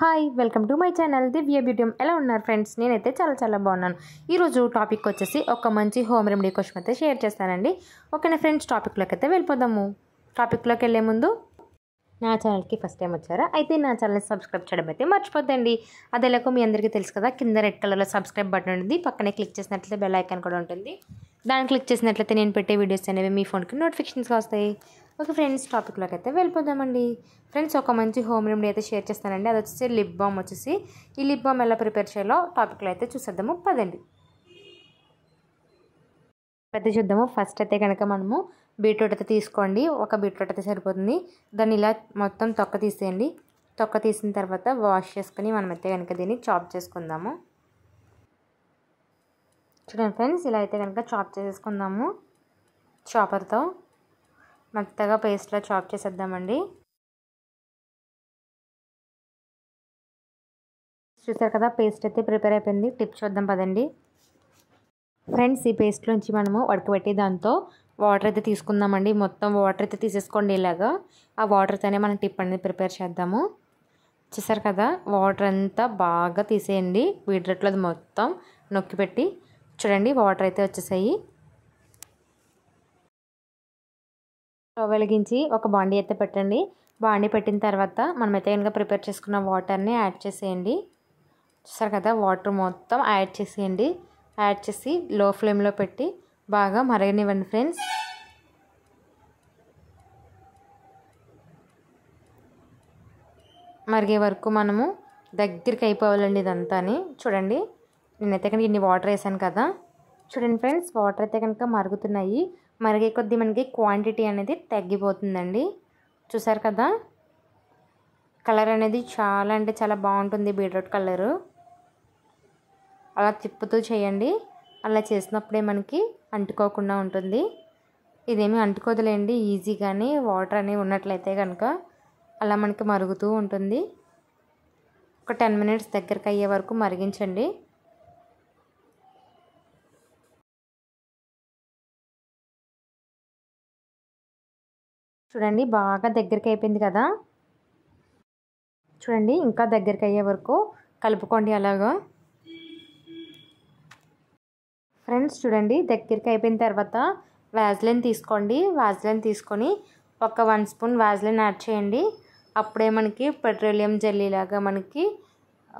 hi welcome to my channel Divya beauty ఎలా ఉన్నారు friends నేనైతే చాలా చాలా బాగున్నాను ఈరోజు టాపిక్ వచ్చేసి ఒక మంచి హోమ్ రెమెడీ కోసం అయితే షేర్ చేస్తానండి ఓకేనా ఫ్రెండ్స్ టాపిక్లోకి అయితే వెళ్ళిపోదాము టాపిక్లోకి వెళ్ళే ముందు నా ఛానల్కి ఫస్ట్ టైం వచ్చారా అయితే నా ఛానల్ని సబ్స్క్రైబ్ చేయడం అయితే మర్చిపోద్దండి అదేలాగా మీ అందరికీ తెలుసు కదా కింద రెడ్ కలర్లో సబ్స్క్రైబ్ బటన్ ఉంటుంది పక్కనే క్లిక్ చేసినట్లయితే బెల్ ఐకాన్ కూడా ఉంటుంది దాన్ని క్లిక్ చేసినట్లయితే నేను పెట్టే వీడియోస్ అనేవి మీ ఫోన్కి నోటిఫికేషన్స్గా వస్తాయి ఓకే ఫ్రెండ్స్ టాపిక్లోకి అయితే వెళ్ళిపోదామండి ఫ్రెండ్స్ ఒక మంచి హోమ్ రెమెడీ అయితే షేర్ చేస్తానండి అది వచ్చేసి లిప్ బామ్ వచ్చేసి ఈ లిప్ బామ్ ఎలా ప్రిపేర్ చేయాలో టాపిక్లో అయితే చూసేద్దాము పదండి పెద్ద చూద్దాము ఫస్ట్ అయితే కనుక మనము బీట్రూట్ అయితే తీసుకోండి ఒక బీట్రూట్ అయితే సరిపోతుంది దాన్ని ఇలా మొత్తం తొక్క తీసేయండి తొక్క తీసిన తర్వాత వాష్ చేసుకుని మనం అయితే కనుక దీన్ని చాప్ చేసుకుందాము చూడండి ఫ్రెండ్స్ ఇలా అయితే కనుక చాప్ చేసేసుకుందాము చాపర్తో మెత్తగా పేస్ట్లో చాప్ చేసేద్దామండి చూసారు కదా పేస్ట్ అయితే ప్రిపేర్ అయిపోయింది టిప్ చూద్దాం పదండి ఫ్రెండ్స్ ఈ పేస్ట్ నుంచి మనము ఉడకబెట్టి దాంతో వాటర్ అయితే తీసుకుందామండి మొత్తం వాటర్ అయితే తీసేసుకోండి ఇలాగా ఆ వాటర్తోనే మనం టిప్ అనేది ప్రిపేర్ చేద్దాము చూసారు కదా వాటర్ అంతా బాగా తీసేయండి వీడిరట్లో మొత్తం నొక్కి పెట్టి చూడండి వాటర్ అయితే వచ్చేసాయి స్టవ్ వెలిగించి ఒక బాండీ అయితే పెట్టండి బాండీ పెట్టిన తర్వాత మనమైతే కనుక ప్రిపేర్ చేసుకున్న వాటర్ని యాడ్ చేసేయండి చూసారు కదా వాటర్ మొత్తం యాడ్ చేసేయండి యాడ్ చేసి లో ఫ్లేమ్లో పెట్టి బాగా మరగనివ్వండి ఫ్రెండ్స్ మరిగే వరకు మనము దగ్గరికి అయిపోవాలండి ఇదంతా అని చూడండి నేనైతే కనుక ఇన్ని వాటర్ వేసాను కదా చూడండి ఫ్రెండ్స్ వాటర్ అయితే కనుక మరుగుతున్నాయి మరిగే కొద్ది మనకి క్వాంటిటీ అనేది తగ్గిపోతుందండి చూసారు కదా కలర్ అనేది చాలా అంటే చాలా బాగుంటుంది బీట్రూట్ కలరు అలా తిప్పుతూ చేయండి అలా చేసినప్పుడే మనకి అంటుకోకుండా ఉంటుంది ఇదేమి అంటుకోదులేండి ఈజీగానే వాటర్ అనేవి ఉన్నట్లయితే కనుక అలా మనకి మరుగుతూ ఉంటుంది ఒక టెన్ మినిట్స్ దగ్గరకు అయ్యే వరకు మరిగించండి చూడండి బాగా దగ్గరికి అయిపోయింది కదా చూడండి ఇంకా దగ్గరికి అయ్యే వరకు కలుపుకోండి అలాగా ఫ్రెండ్స్ చూడండి దగ్గరికి అయిపోయిన తర్వాత వ్యాజ్లైన్ తీసుకోండి వ్యాజ్లైన్ తీసుకొని ఒక వన్ స్పూన్ వ్యాజ్లైన్ యాడ్ చేయండి అప్పుడే మనకి పెట్రోలియం జల్లీలాగా మనకి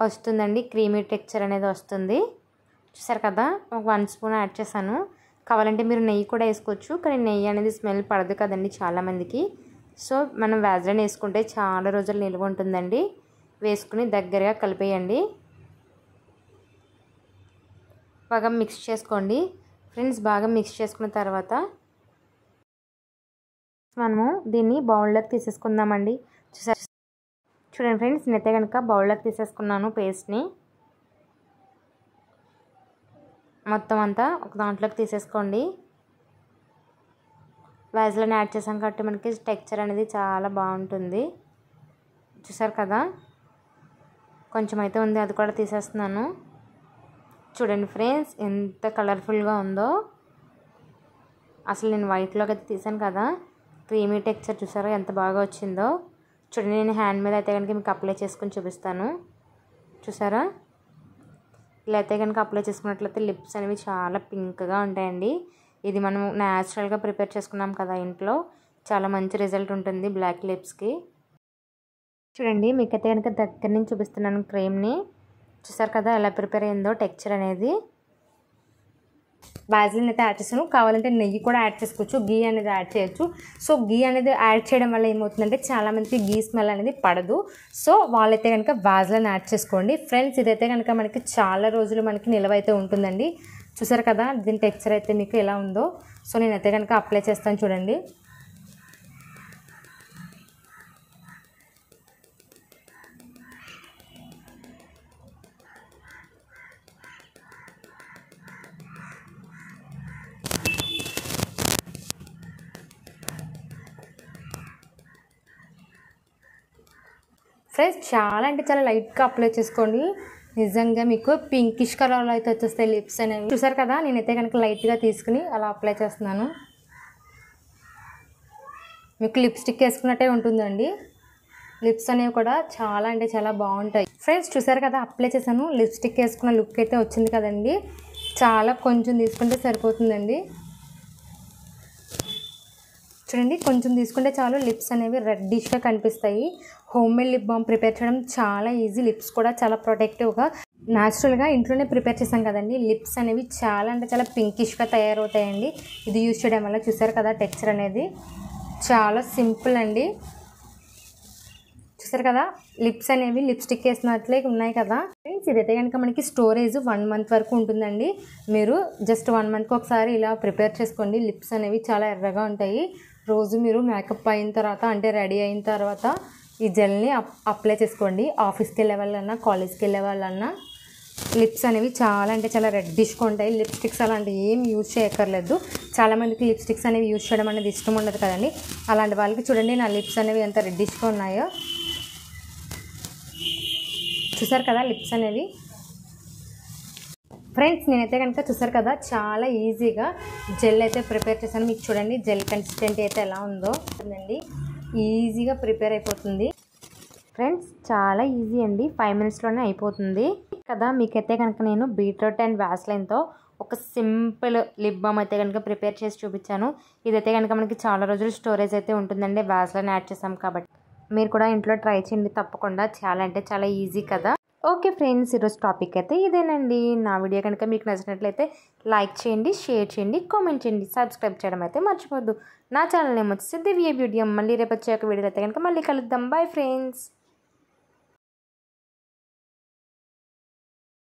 వస్తుందండి క్రీమీ టెక్చర్ అనేది వస్తుంది చూసారు కదా ఒక వన్ స్పూన్ యాడ్ చేశాను కావాలంటే మీరు నెయ్యి కూడా వేసుకోవచ్చు కానీ నెయ్యి అనేది స్మెల్ పడదు కదండి చాలామందికి సో మనం వ్యాజ్లైన్ వేసుకుంటే చాలా రోజులు నిల్వ ఉంటుందండి వేసుకుని దగ్గరగా కలిపేయండి బాగా మిక్స్ చేసుకోండి ఫ్రెండ్స్ బాగా మిక్స్ చేసుకున్న తర్వాత మనము దీన్ని బౌల్లోకి తీసేసుకుందామండి చూసారు చూడండి ఫ్రెండ్స్ నేనైతే కనుక బౌల్లోకి తీసేసుకున్నాను పేస్ట్ని మొత్తం అంతా ఒక దాంట్లోకి తీసేసుకోండి వ్యాజ్లను యాడ్ చేసాం కాబట్టి మనకి టెక్చర్ అనేది చాలా బాగుంటుంది చూసారు కదా కొంచెం అయితే ఉంది అది కూడా తీసేస్తున్నాను చూడండి ఫ్రెండ్స్ ఎంత కలర్ఫుల్గా ఉందో అసలు నేను వైట్లోకి అయితే తీసాను కదా క్రీమీ టెక్చర్ చూసారా ఎంత బాగా వచ్చిందో చూడండి నేను హ్యాండ్ మీద అయితే కనుక మీకు అప్లై చేసుకుని చూపిస్తాను చూసారా ఇలా అయితే కనుక అప్లై చేసుకున్నట్లయితే లిప్స్ అనేవి చాలా పింక్గా ఉంటాయండి ఇది మనం న్యాచురల్గా ప్రిపేర్ చేసుకున్నాం కదా ఇంట్లో చాలా మంచి రిజల్ట్ ఉంటుంది బ్లాక్ లిప్స్కి చూడండి మీకైతే కనుక దగ్గర నుంచి చూపిస్తున్నాను క్రీమ్ని చూసారు కదా ఎలా ప్రిపేర్ అయిందో టెక్చర్ అనేది వ్యాజిలిన్ అయితే యాడ్ చేస్తాను కావాలంటే నెయ్యి కూడా యాడ్ చేసుకోవచ్చు గీ అనేది యాడ్ చేయొచ్చు సో గీ అనేది యాడ్ చేయడం వల్ల ఏమవుతుందంటే చాలామందికి గీ స్మెల్ అనేది పడదు సో వాళ్ళైతే కనుక వ్యాజిలిన్ యాడ్ చేసుకోండి ఫ్రెండ్స్ ఇదైతే కనుక మనకి చాలా రోజులు మనకి అయితే ఉంటుందండి చూసారు కదా దీని టెక్చర్ అయితే మీకు ఎలా ఉందో సో నేనైతే కనుక అప్లై చేస్తాను చూడండి ఫ్రెండ్స్ చాలా అంటే చాలా లైట్గా అప్లై చేసుకోండి నిజంగా మీకు పింకిష్ కలర్లో అయితే వచ్చేస్తాయి లిప్స్ అనేవి చూసారు కదా నేనైతే కనుక లైట్గా తీసుకుని అలా అప్లై చేస్తున్నాను మీకు లిప్స్టిక్ వేసుకున్నట్టే ఉంటుందండి లిప్స్ అనేవి కూడా చాలా అంటే చాలా బాగుంటాయి ఫ్రెండ్స్ చూసారు కదా అప్లై చేశాను లిప్స్టిక్ వేసుకున్న లుక్ అయితే వచ్చింది కదండి చాలా కొంచెం తీసుకుంటే సరిపోతుందండి చూడండి కొంచెం తీసుకుంటే చాలు లిప్స్ అనేవి రెడ్డిష్గా కనిపిస్తాయి homemade lip balm prepare చేయడం చాలా ఈజీ లిప్స్ కూడా చాలా ప్రొటెక్టివ్గా న్యాచురల్గా ఇంట్లోనే ప్రిపేర్ చేసాం కదండి లిప్స్ అనేవి చాలా అంటే చాలా పింకిష్గా తయారవుతాయండి ఇది యూజ్ చేయడం వల్ల చూసారు కదా టెక్చర్ అనేది చాలా సింపుల్ అండి చూసారు కదా లిప్స్ అనేవి లిప్స్టిక్ వేసినట్లే ఉన్నాయి కదా ఫ్రెండ్స్ ఇదైతే కనుక మనకి స్టోరేజ్ వన్ మంత్ వరకు ఉంటుందండి మీరు జస్ట్ వన్ మంత్కి ఒకసారి ఇలా ప్రిపేర్ చేసుకోండి లిప్స్ అనేవి చాలా ఎర్రగా ఉంటాయి రోజు మీరు మేకప్ అయిన తర్వాత అంటే రెడీ అయిన తర్వాత ఈ జెల్ని అప్లై చేసుకోండి ఆఫీస్కి వెళ్ళే వాళ్ళన్నా కాలేజ్కి వెళ్ళే వాళ్ళన్నా లిప్స్ అనేవి చాలా అంటే చాలా రెడ్డిష్గా ఉంటాయి లిప్స్టిక్స్ అలాంటివి ఏం యూజ్ చేయక్కర్లేదు చాలామందికి లిప్స్టిక్స్ అనేవి యూజ్ చేయడం అనేది ఇష్టం ఉండదు కదండి అలాంటి వాళ్ళకి చూడండి నా లిప్స్ అనేవి ఎంత రెడ్డిష్గా ఉన్నాయో చూసారు కదా లిప్స్ అనేవి ఫ్రెండ్స్ నేనైతే కనుక చూసారు కదా చాలా ఈజీగా జెల్ అయితే ప్రిపేర్ చేశాను మీకు చూడండి జెల్ కన్సిస్టెంట్ అయితే ఎలా ఉందో అండి ఈజీగా ప్రిపేర్ అయిపోతుంది ఫ్రెండ్స్ చాలా ఈజీ అండి ఫైవ్ మినిట్స్లోనే అయిపోతుంది కదా మీకైతే కనుక నేను బీట్రూట్ అండ్ వ్యాస్లైన్తో ఒక సింపుల్ లిప్ బామ్ అయితే కనుక ప్రిపేర్ చేసి చూపించాను ఇదైతే కనుక మనకి చాలా రోజులు స్టోరేజ్ అయితే ఉంటుందండి వ్యాస్లైన్ యాడ్ చేసాం కాబట్టి మీరు కూడా ఇంట్లో ట్రై చేయండి తప్పకుండా చాలా అంటే చాలా ఈజీ కదా ఓకే ఫ్రెండ్స్ ఈరోజు టాపిక్ అయితే ఇదేనండి నా వీడియో కనుక మీకు నచ్చినట్లయితే లైక్ చేయండి షేర్ చేయండి కామెంట్ చేయండి సబ్స్క్రైబ్ చేయడం అయితే మర్చిపోద్దు నా ఛానల్ ఏమొచ్చేసి దివ్య బ్యూటీ మళ్ళీ రేపు వచ్చే ఒక వీడియో అయితే కనుక మళ్ళీ కలుద్దాం బాయ్ ఫ్రెండ్స్